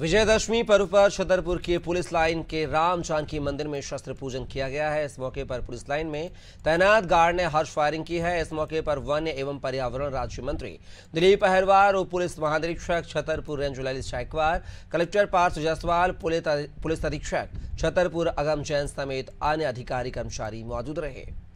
विजयदशमी पर्व पर छतरपुर के पुलिस लाइन के राम जानकी मंदिर में शस्त्र पूजन किया गया है इस मौके पर पुलिस लाइन में तैनात गार्ड ने हर्ष फायरिंग की है इस मौके पर वन एवं पर्यावरण राज्य मंत्री दिलीप अहरवार और पुलिस महानिरीक्षक Chhatarpur range Lalit Shayakwar collector Parth Jaiswal police अधीक्षक छतरपुर अगम जैन समेत अन्य अधिकारी कर्मचारी मौजूद रहे